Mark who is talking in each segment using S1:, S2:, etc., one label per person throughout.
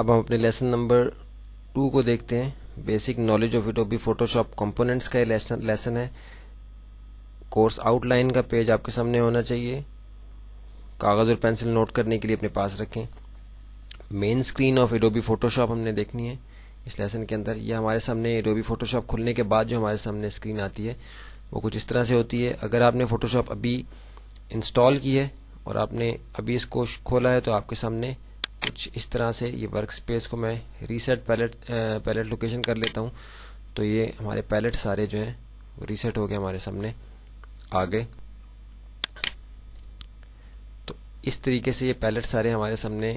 S1: अब हम अपने लेसन नंबर टू को देखते हैं basic knowledge of Adobe Photoshop components का लेसन लेसन है कोर्स आउटलाइन का पेज आपके सामने होना चाहिए कागज और पेंसिल नोट करने के लिए अपने पास रखें main screen of Adobe Photoshop हमने देखनी है इस लेसन के अंदर यह हमारे सामने एडोबी फोटोशॉप खुलने के बाद जो हमारे सामने स्क्रीन आती है वो कुछ इस तरह से होती है अगर आपने फोटोशॉप अभी इंस्टॉल की है और आपने अभी इसको खोला है तो आपके सामने कुछ इस तरह से ये वर्क स्पेस को मैं रीसेट पैलेट पैलेट लोकेशन कर लेता हूँ तो ये हमारे पैलेट सारे जो हैं रीसेट हो गए हमारे सामने आगे तो इस तरीके से ये पैलेट सारे हमारे सामने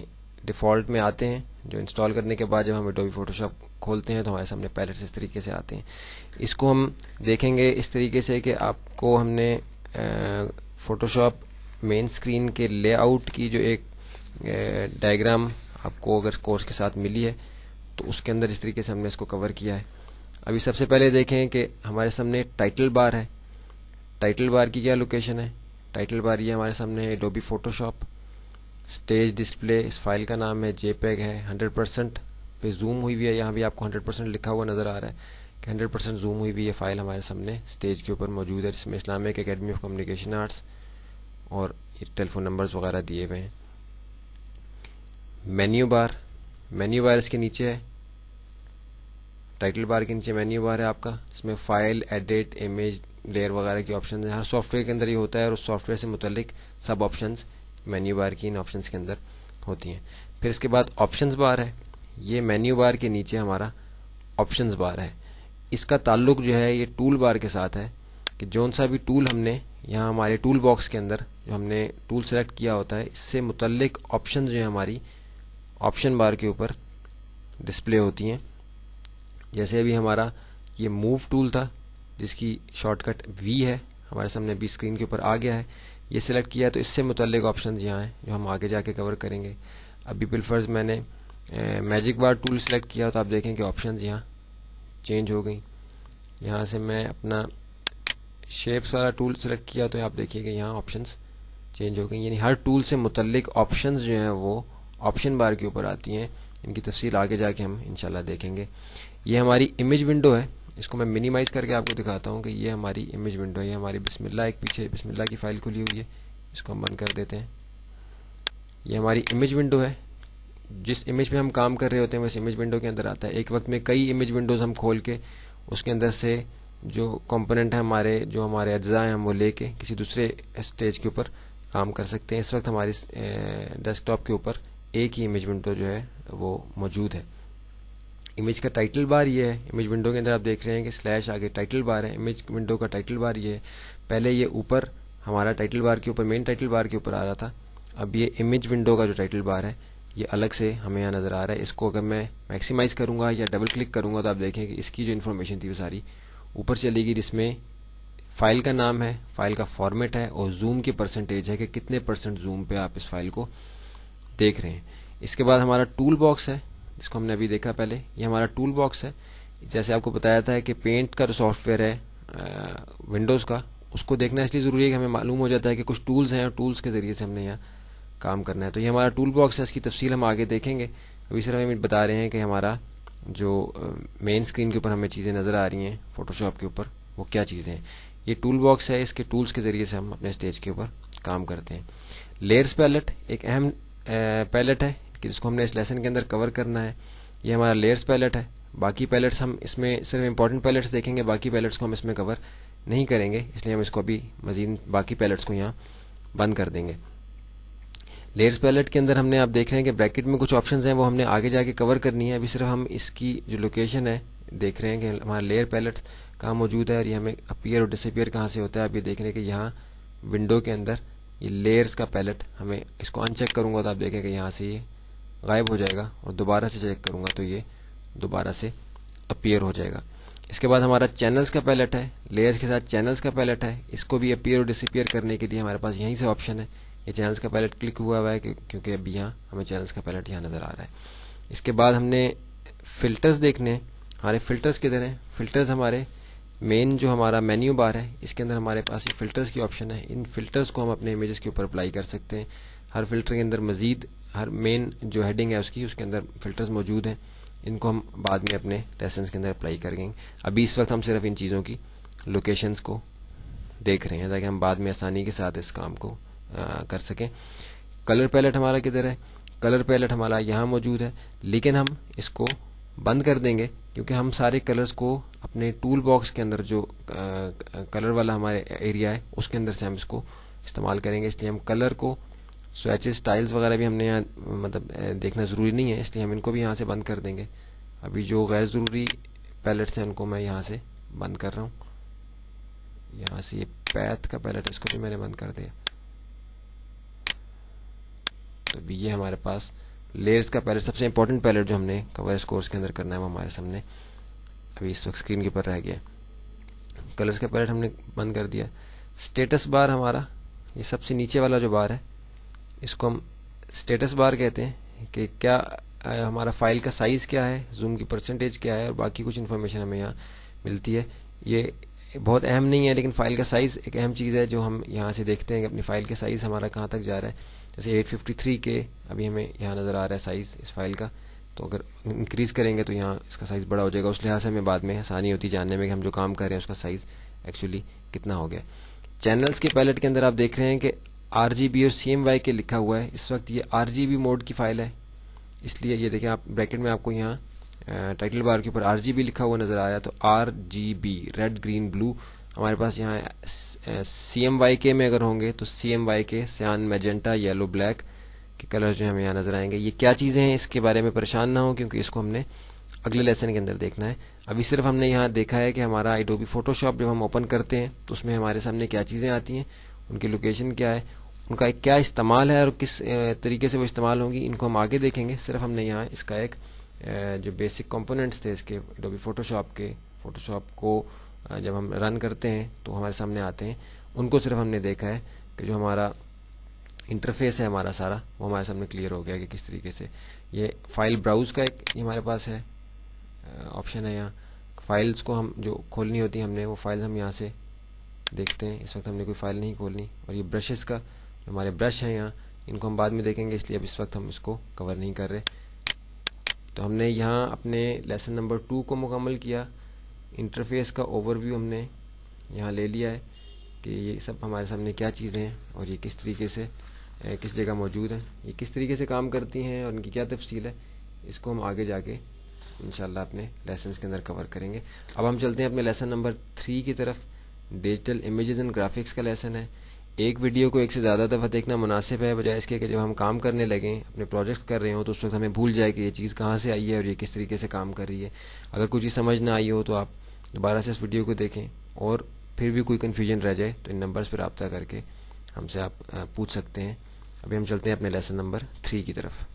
S1: डिफ़ॉल्ट में आते हैं जो इंस्टॉल करने के बाद जब हम एडोबी फोटोशॉप खोलते हैं तो हमारे सामने पैलेट्स इस तरीके से आते हैं इसको हम देखेंगे इस तरीके से कि आपको हमने फोटोशॉप मेन स्क्रीन के लेआउट की जो एक डायग्राम आपको अगर कोर्स के साथ मिली है तो उसके अंदर इस तरीके से हमने इसको कवर किया है अभी सबसे पहले देखें कि हमारे सामने टाइटल बार है टाइटल बार की क्या लोकेशन है टाइटल बार ये हमारे सामने है डोबी फोटोशॉप स्टेज डिस्प्ले इस फाइल का नाम है जे है हंड्रेड परसेंट पे जूम हुई हुई है यहाँ भी आपको हंड्रेड परसेंट लिखा हुआ नजर आ रहा है कि हंड्रेड परसेंट जूम हुई हुई है फाइल हमारे सामने स्टेज के ऊपर मौजूद है जिसमें Islamic academy of communication arts और टेलीफोन नंबर्स वगैरह दिए हुए हैं मेन्यू बार मेन्यू बार इसके नीचे है टाइटल बार के नीचे मेन्यू बार है आपका इसमें फाइल एडिट इमेज लेयर वगैरह के ऑप्शन है हर सॉफ्टवेयर के अंदर ही होता है और उस सॉफ्टवेयर से मुतलिक सब ऑप्शन मेन्यू बार की इन ऑप्शन के अंदर होती हैं फिर इसके बाद ऑप्शन बार है ये मेन्यू बार के नीचे हमारा ऑप्शन बार है इसका ताल्लुक जो है ये टूल बार के साथ है कि जौन सा भी टूल हमने यहाँ हमारे टूल बॉक्स के अंदर जो हमने टूल सेलेक्ट किया होता है इससे मुतलिक ऑप्शन जो है हमारी ऑप्शन बार के ऊपर डिस्प्ले होती हैं जैसे अभी हमारा ये मूव टूल था जिसकी शॉर्टकट वी है हमारे सामने अभी स्क्रीन के ऊपर आ गया है ये सिलेक्ट किया तो इससे मुतलिक ऑप्शन यहाँ हैं जो हम आगे जाके कवर करेंगे अभी बिलफर्ज मैंने मैजिक बार टूल सेलेक्ट किया तो आप देखें कि ऑप्शन यहाँ चेंज हो गई यहाँ से मैं अपना शेप्स वाला टूल सेलेक्ट किया तो आप देखिएगा यहाँ ऑप्शंस चेंज हो गई यानी हर टूल से मुतलिक ऑप्शंस जो हैं वो ऑप्शन बार के ऊपर आती हैं इनकी तफसील आगे जाके हम इनशाला देखेंगे ये हमारी इमेज विंडो है इसको मैं मिनिमाइज करके आपको दिखाता हूँ कि ये हमारी इमेज विंडो है ये हमारी बिस्मिल्ला एक पीछे बिस्मिल्ला की फाइल खुली हुई है इसको हम बंद कर देते हैं ये हमारी इमेज विंडो है जिस इमेज पे हम काम कर रहे होते हैं वैसे इमेज विंडो के अंदर आता है एक वक्त में कई इमेज विंडोज हम खोल के उसके अंदर से जो कंपोनेंट है हमारे जो हमारे अज्जा हैं हम वो लेके किसी दूसरे स्टेज के ऊपर काम कर सकते हैं इस वक्त हमारी डेस्कटॉप के ऊपर एक ही इमेज विंडो जो है वो मौजूद है इमेज का टाइटल बार ये है इमेज विंडो के अंदर आप देख रहे हैं कि स्लैश आगे टाइटल बार है इमेज विंडो का टाइटल बार ये है पहले ये ऊपर हमारा टाइटल बार के ऊपर मेन टाइटल बार के ऊपर आ रहा था अब ये इमेज विंडो का जो टाइटल बार है ये अलग से हमें यहाँ नजर आ रहा है इसको अगर मैं मैक्सिमाइज करूंगा या डबल क्लिक करूंगा तो आप देखें कि इसकी जो इन्फॉर्मेशन थी वो सारी ऊपर चलेगी जिसमें फाइल का नाम है फाइल का फॉर्मेट है और जूम की परसेंटेज है कि कितने परसेंट जूम पे आप इस फाइल को देख रहे हैं इसके बाद हमारा टूल बॉक्स है जिसको हमने अभी देखा पहले ये हमारा टूल बॉक्स है जैसे आपको बताया था कि पेंट का सॉफ्टवेयर है विंडोज़ का उसको देखना इसलिए ज़रूरी है कि हमें मालूम हो जाता है कि कुछ टूल्स हैं और टूल्स के ज़रिए से हमने यहाँ काम करना है तो ये हमारा टूल बॉक्स है इसकी तफसील हम आगे देखेंगे अभी सिर्फ हमें बता रहे हैं कि हमारा जो मेन स्क्रीन के ऊपर हमें चीज़ें नज़र आ रही हैं फोटोशॉप के ऊपर वो क्या चीज़ें हैं ये टूल बॉक्स है इसके टूल्स के ज़रिए से हम अपने स्टेज के ऊपर काम करते हैं लेयर्स पैलेट एक अहम पैलेट है कि जिसको हमने इस लेसन के अंदर कवर करना है ये हमारा लेयर्स पैलेट है बाकी पैलेट्स हम इसमें सिर्फ इंपॉर्टेंट पैलेट्स देखेंगे बाकी पैलेट्स को हम इसमें कवर नहीं करेंगे इसलिए हम इसको अभी मजीद बाकी पैलेट्स को यहाँ बंद कर देंगे लेयर्स पैलेट के अंदर हमने आप देख रहे हैं कि ब्रैकेट में कुछ ऑप्शन हैं वो हमने आगे जाके कवर करनी है अभी सिर्फ हम इसकी जो लोकेशन है देख रहे हैं कि हमारा लेयर पैलेट कहाँ मौजूद है और ये हमें अपीयर और डिसअपियर कहाँ से होता है आप ये देख रहे हैं कि यहाँ विंडो के अंदर ये लेयर्स का पैलेट हमें इसको अनचेक करूंगा तो आप देखेंगे यहाँ से ये गायब हो जाएगा और दोबारा से चेक करूंगा तो ये दोबारा से अपीयर हो जाएगा इसके बाद हमारा चैनल्स का पैलेट है लेयर्स के साथ चैनल्स का पैलेट है इसको भी अपीयर और डिसअपियर करने के लिए हमारे पास यहीं से ऑप्शन है ये चैनल्स का पैलेट क्लिक हुआ हुआ है क्योंकि अभी यहाँ हमें चैनल्स का पैलेट यहाँ नजर आ रहा है इसके बाद हमने फिल्टर्स देखने हमारे फिल्टर्स किधर हैं फिल्टर्स हमारे मेन जो हमारा मेन्यू बार है इसके अंदर हमारे पास ये फिल्टर्स की ऑप्शन है इन फिल्टर्स को हम अपने इमेजेस के ऊपर अप्लाई कर सकते हैं हर फिल्टर के अंदर मजीद हर मेन जो हेडिंग है उसकी उसके अंदर फिल्टर्स मौजूद हैं इनको हम बाद में अपने लेसन के अंदर अप्लाई करेंगे अभी इस वक्त हम सिर्फ इन चीज़ों की लोकेशंस को देख रहे हैं ताकि हम बाद में आसानी के साथ इस काम को आ, कर सकें कलर पैलेट हमारा किधर है कलर पैलेट हमारा यहाँ मौजूद है लेकिन हम इसको बंद कर देंगे क्योंकि हम सारे कलर्स को अपने टूल बॉक्स के अंदर जो कलर वाला हमारे एरिया है उसके अंदर से हम इसको इस्तेमाल करेंगे इसलिए हम कलर को स्वेचेस टाइल्स वगैरह भी हमने यहाँ मतलब देखना ज़रूरी नहीं है इसलिए हम इनको भी यहाँ से बंद कर देंगे अभी जो गैर ज़रूरी पैलेट्स हैं उनको मैं यहाँ से बंद कर रहा हूँ यहाँ से ये पैथ का पैलेट इसको भी मैंने बंद कर दिया तो ये हमारे पास लेयर्स का पैलेट सबसे इंपॉर्टेंट पैलेट जो हमने कवर कोर्स के अंदर करना है वो हमारे सामने अभी इस वक्त स्क्रीन के ऊपर रह गया कलर्स का पैलेट हमने बंद कर दिया स्टेटस बार हमारा ये सबसे नीचे वाला जो बार है इसको हम स्टेटस बार कहते हैं कि क्या हमारा फाइल का साइज़ क्या है जूम की परसेंटेज क्या है और बाकी कुछ इन्फॉर्मेशन हमें यहाँ मिलती है ये बहुत अहम नहीं है लेकिन फाइल का साइज़ एक अहम चीज़ है जो हम यहाँ से देखते हैं कि अपनी फाइल का साइज़ हमारा कहाँ तक जा रहा है जैसे 853 के अभी हमें यहाँ नज़र आ रहा है साइज़ इस फाइल का तो अगर इंक्रीज़ करेंगे तो यहाँ इसका साइज़ बड़ा हो जाएगा उस लिहाज से हमें बाद में आसानी होती जानने में कि हम जो काम कर रहे हैं उसका साइज़ एक्चुअली कितना हो गया चैनल्स के पैलेट के अंदर आप देख रहे हैं कि आर और सी के लिखा हुआ है इस वक्त ये आर मोड की फाइल है इसलिए ये देखें आप ब्रैकेट में आपको यहाँ टाइटल बार के ऊपर आर लिखा हुआ नजर आया तो आर रेड ग्रीन ब्लू हमारे पास यहाँ सी एम वाई के में अगर होंगे तो C M Y K cyan magenta yellow black के कलर जो हमें यहाँ नजर आएंगे ये क्या चीज़ें हैं इसके बारे में परेशान ना हो क्योंकि इसको हमने अगले लेसन के अंदर देखना है अभी सिर्फ हमने यहाँ देखा है कि हमारा आईडोबी फोटोशॉप जब हम ओपन करते हैं तो उसमें हमारे सामने क्या चीज़ें आती हैं उनकी लोकेशन क्या है उनका क्या इस्तेमाल है और किस तरीके से वो इस्तेमाल होंगी इनको हम आगे देखेंगे सिर्फ हमने यहाँ इसका एक जो बेसिक कंपोनेंट्स थे इसके एडोबी फोटोशॉप के फोटोशॉप को जब हम रन करते हैं तो हमारे सामने आते हैं उनको सिर्फ हमने देखा है कि जो हमारा इंटरफेस है हमारा सारा वो हमारे सामने क्लियर हो गया कि किस तरीके से ये फाइल ब्राउज का एक हमारे पास है ऑप्शन है यहाँ फाइल्स को हम जो खोलनी होती है हमने वो फाइल हम यहाँ से देखते हैं इस वक्त हमने कोई फाइल नहीं खोलनी और ये ब्रशेस का हमारे ब्रश हैं यहाँ इनको हम बाद में देखेंगे इसलिए अब इस वक्त हम इसको कवर नहीं कर रहे तो हमने यहाँ अपने लेसन नंबर टू को मुकम्मल किया इंटरफेस का ओवरव्यू हमने यहाँ ले लिया है कि ये सब हमारे सामने क्या चीज़ें हैं और ये किस तरीके से किस जगह मौजूद हैं ये किस तरीके से काम करती हैं और इनकी क्या तफसील है इसको हम आगे जाके इनशाला अपने लेसन के अंदर कवर करेंगे अब हम चलते हैं अपने लेसन नंबर थ्री की तरफ डिजिटल इमेजेस एंड ग्राफिक्स का लेसन है एक वीडियो को एक से ज़्यादा दफ़ा देखना मुनासिब है बजाय इसके कि जब हम काम करने लगें अपने प्रोजेक्ट कर रहे हो तो उस वक्त हमें भूल जाए कि ये चीज़ कहाँ से आई है और ये किस तरीके से काम कर रही है अगर कुछ चीज़ समझ ना आई हो तो आप दोबारा से इस वीडियो को देखें और फिर भी कोई कन्फ्यूजन रह जाए तो इन नंबर्स पर रबता करके हमसे आप पूछ सकते हैं अभी हम चलते हैं अपने लेसन नंबर थ्री की तरफ